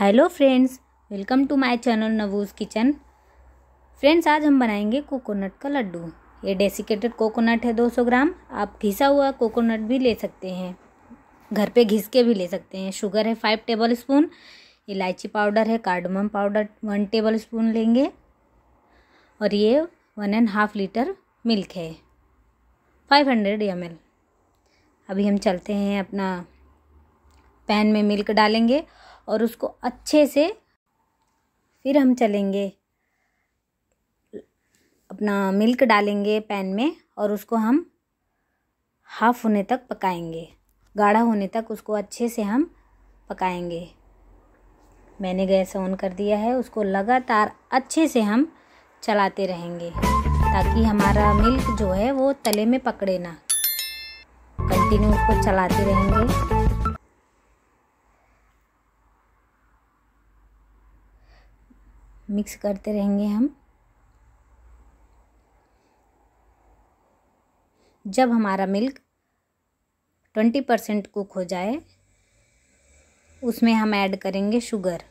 hello friends welcome to my channel नवूज़ kitchen friends आज हम बनाएंगे कोकोनट का लड्डू ये डेसिकेटेड कोकोनट है 200 ग्राम आप घिसा हुआ कोकोनट भी ले सकते हैं घर पे घिस के भी ले सकते हैं शुगर है फाइव टेबल स्पून इलायची पाउडर है cardamom powder one tablespoon लेंगे और ये one and half litre milk है फाइव हंड्रेड एम अभी हम चलते हैं अपना पैन में मिल्क डालेंगे और उसको अच्छे से फिर हम चलेंगे अपना मिल्क डालेंगे पैन में और उसको हम हाफ होने तक पकाएंगे गाढ़ा होने तक उसको अच्छे से हम पकाएंगे मैंने गैस ऑन कर दिया है उसको लगातार अच्छे से हम चलाते रहेंगे ताकि हमारा मिल्क जो है वो तले में पकड़े ना कंटिन्यू उसको चलाते रहेंगे मिक्स करते रहेंगे हम जब हमारा मिल्क ट्वेंटी परसेंट कुक हो जाए उसमें हम ऐड करेंगे sugar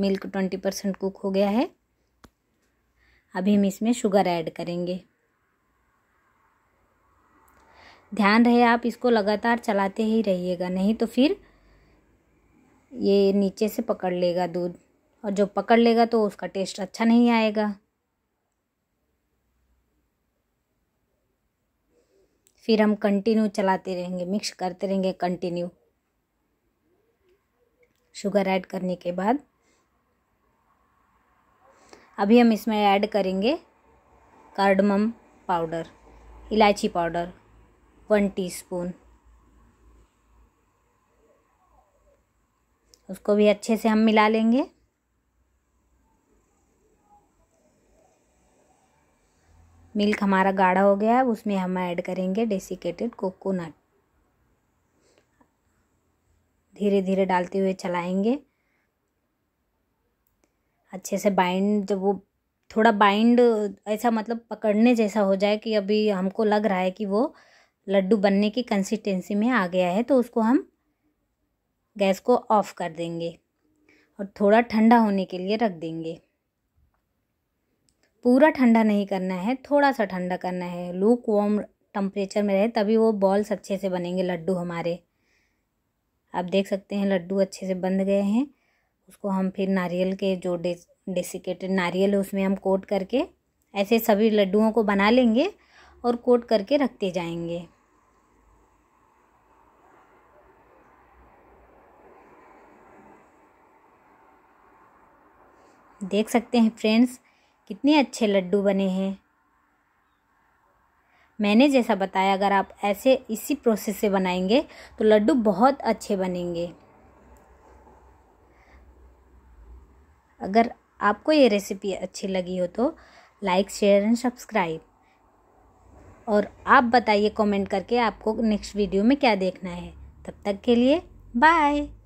milk twenty percent cook हो गया है अभी हम इसमें शुगर ऐड करेंगे ध्यान रहे आप इसको लगातार चलाते ही रहिएगा नहीं तो फिर ये नीचे से पकड़ लेगा दूध और जो पकड़ लेगा तो उसका टेस्ट अच्छा नहीं आएगा फिर हम कंटिन्यू चलाते रहेंगे मिक्स करते रहेंगे कंटिन्यू शुगर ऐड करने के बाद अभी हम इसमें ऐड करेंगे कार्डमम पाउडर इलायची पाउडर वन टीस्पून उसको भी अच्छे से हम मिला लेंगे मिल्क हमारा गाढ़ा हो गया है उसमें हम ऐड करेंगे डेसिकेटेड कोकोनट धीरे धीरे डालते हुए चलाएंगे अच्छे से बाइंड जब वो थोड़ा बाइंड ऐसा मतलब पकड़ने जैसा हो जाए कि अभी हमको लग रहा है कि वो लड्डू बनने की कंसिस्टेंसी में आ गया है तो उसको हम गैस को ऑफ़ कर देंगे और थोड़ा ठंडा होने के लिए रख देंगे पूरा ठंडा नहीं करना है थोड़ा सा ठंडा करना है लूक वार्म टम्परेचर में रहे तभी वो बॉल्स अच्छे से बनेंगे लड्डू हमारे आप देख सकते हैं लड्डू अच्छे से बंध गए हैं उसको हम फिर नारियल के जो डेसिकेटेड नारियल है उसमें हम कोट करके ऐसे सभी लड्डुओं को बना लेंगे और कोट करके रखते जाएंगे देख सकते हैं फ्रेंड्स कितने अच्छे लड्डू बने हैं मैंने जैसा बताया अगर आप ऐसे इसी प्रोसेस से बनाएंगे तो लड्डू बहुत अच्छे बनेंगे अगर आपको ये रेसिपी अच्छी लगी हो तो लाइक शेयर एंड सब्सक्राइब और आप बताइए कमेंट करके आपको नेक्स्ट वीडियो में क्या देखना है तब तक के लिए बाय